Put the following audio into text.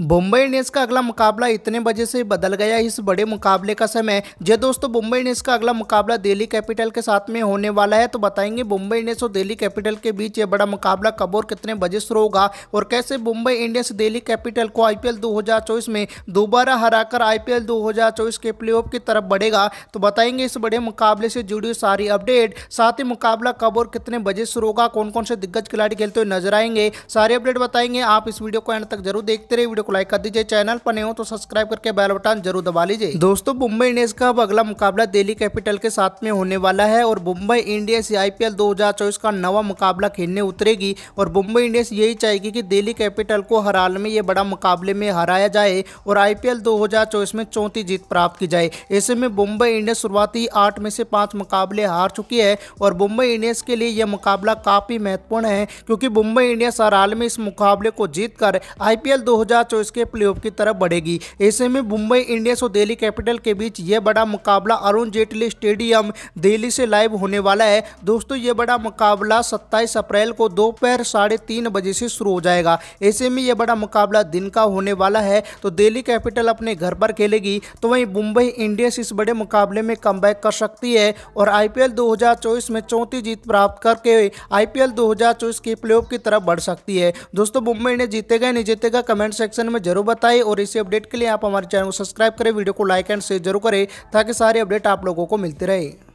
Mumbai Indians का अगला मुकाबला इतने बजे से बदल गया इस बड़े मुकाबले का समय जो दोस्तों मुंबई इंडियंस का अगला मुकाबला दिल्ली कैपिटल के साथ में होने वाला है तो बताएंगे मुंबई इंडियंस और दिल्ली कैपिटल के बीच ये बड़ा मुकाबला कब और कितने बजे शुरू होगा और कैसे मुंबई इंडियंस दिल्ली कैपिटल को आईपीएल 2024 में दोबारा हराकर आईपीएल 2024 के प्ले की तरफ बढ़ेगा तो बताएंगे इस बड़े मुकाबले से जुड़ी सारी अपडेट साथ ही मुकाबला कब और कितने बजे शुरू होगा कौन कौन से दिग्गज खिलाड़ी खेलते हुए नजर आएंगे सारे अपडेट बताएंगे आप इस वीडियो को एंड तक जरूर देखते रहे वीडियो को लाइक कर दीजिए चैनल पर नए हो तो सब्सक्राइब करके बैल बटन जरूर दबा लीजिए दोस्तों मुंबई इंडियंस का अब अगला मुकाबला दिल्ली कैपिटल के साथ में होने वाला है और मुंबई इंडियंस आईपीएल 2024 का नवा मुकाबला खेलने उतरेगी और मुंबई इंडियंस यही चाहेगी कि दिल्ली कैपिटल को हर हाल में ये बड़ा मुकाबले में हराया जाए और आईपीएल 2024 में चौथी जीत प्राप्त की जाए ऐसे में मुंबई इंडियंस शुरुआती आठ में से पाँच मुकाबले हार चुकी है और मुंबई इंडियंस के लिए यह मुकाबला काफ़ी महत्वपूर्ण है क्योंकि मुंबई इंडियंस हर हाल में इस मुकाबले को जीतकर आईपीएल 2024 इसके के प्लेऑफ की तरफ बढ़ेगी ऐसे में मुंबई इंडियंस और दिल्ली कैपिटल के बीच यह बड़ा मुकाबला अरुण जेटली स्टेडियम दिल्ली से लाइव होने वाला है दोस्तों यह बड़ा मुकाबला 27 अप्रैल को दोपहर साढ़े तीन बजे से शुरू हो जाएगा ऐसे में यह बड़ा मुकाबला दिन का होने वाला है तो दिल्ली कैपिटल अपने घर पर खेलेगी तो वहीं मुंबई इंडियंस इस बड़े मुकाबले में कम कर सकती है और आईपीएल पी में चौथी जीत प्राप्त करके आई पी की प्ले की तरफ बढ़ सकती है दोस्तों मुंबई ने जीतेगा नहीं जीतेगा कमेंट सेक्शन सेक्शन में जरूर बताएं और इसी अपडेट के लिए आप हमारे चैनल को सब्सक्राइब करें वीडियो को लाइक एंड शेयर जरूर करें ताकि सारे अपडेट आप लोगों को मिलते रहे